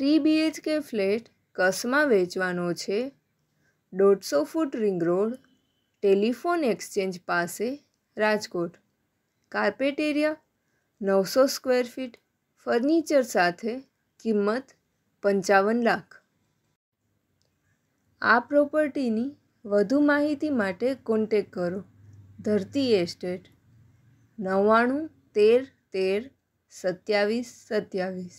three BHK flat કસમાં વેચવાનો છે દોઢસો foot ring road telephone exchange પાસે રાજકોટ કાર્પેટ એરિયા નવસો સ્ક્વેર ફીટ ફર્નિચર સાથે કિંમત પંચાવન લાખ આ પ્રોપર્ટીની વધુ માહિતી માટે કોન્ટેક કરો ધરતી એસ્ટેટ નવ્વાણું તેર તેર સત્યાવીસ સત્યાવીસ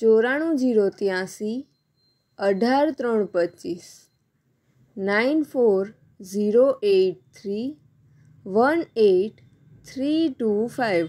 ચોરાણું જીરો ત્યાંસી અઢાર ત્રણ પચીસ nine four zero eight three one eight three two five